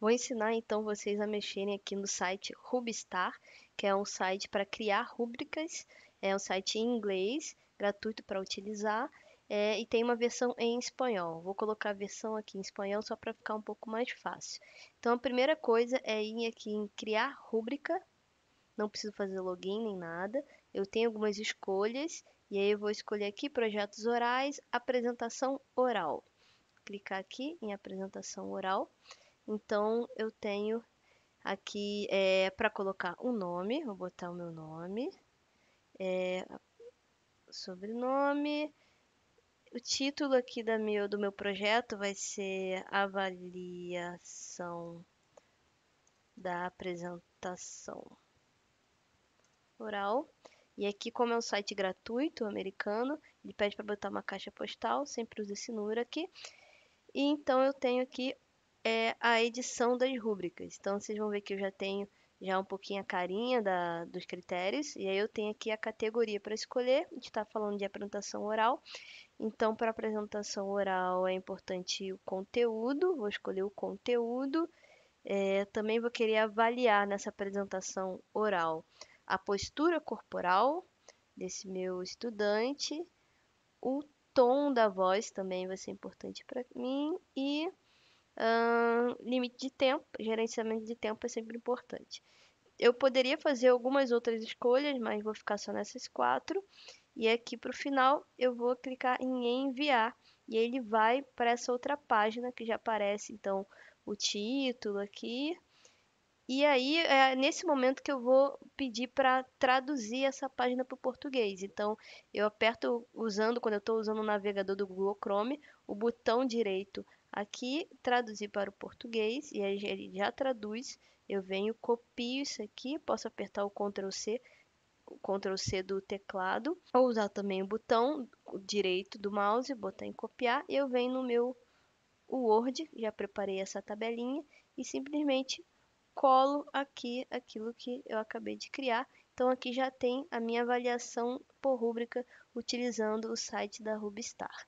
Vou ensinar então vocês a mexerem aqui no site Rubistar, que é um site para criar rúbricas, é um site em inglês, gratuito para utilizar, é, e tem uma versão em espanhol. Vou colocar a versão aqui em espanhol só para ficar um pouco mais fácil. Então a primeira coisa é ir aqui em criar rúbrica, não preciso fazer login nem nada. Eu tenho algumas escolhas e aí eu vou escolher aqui projetos orais, apresentação oral. Clicar aqui em apresentação oral. Então, eu tenho aqui é, eh, para colocar o um nome, vou botar o meu nome, é, sobrenome, o título aqui da meu, do meu projeto vai ser avaliação da apresentação oral. E aqui, como é um site gratuito americano, ele pede para botar uma caixa postal, sempre usa esse número aqui. E então eu tenho aqui é a edição das rúbricas. Então vocês vão ver que eu já tenho já um pouquinho a carinha da, dos critérios, e aí eu tenho aqui a categoria para escolher, a gente está falando de apresentação oral, então para apresentação oral é importante o conteúdo, vou escolher o conteúdo, é, também vou querer avaliar nessa apresentação oral a postura corporal desse meu estudante, o tom da voz também vai ser importante para mim, e limite de tempo, gerenciamento de tempo é sempre importante. Eu poderia fazer algumas outras escolhas, mas vou ficar só nessas quatro. E aqui para o final eu vou clicar em enviar e ele vai para essa outra página que já aparece então o título aqui. E aí é nesse momento que eu vou pedir para traduzir essa página para o português. Então eu aperto usando quando eu estou usando o navegador do Google Chrome o botão direito Aqui, traduzir para o português, e aí ele já traduz. Eu venho, copio isso aqui, posso apertar o Ctrl C, o Ctrl C do teclado, ou usar também o botão direito do mouse, botar em copiar, e eu venho no meu Word, já preparei essa tabelinha, e simplesmente colo aqui aquilo que eu acabei de criar. Então, aqui já tem a minha avaliação por rúbrica utilizando o site da Rubistar.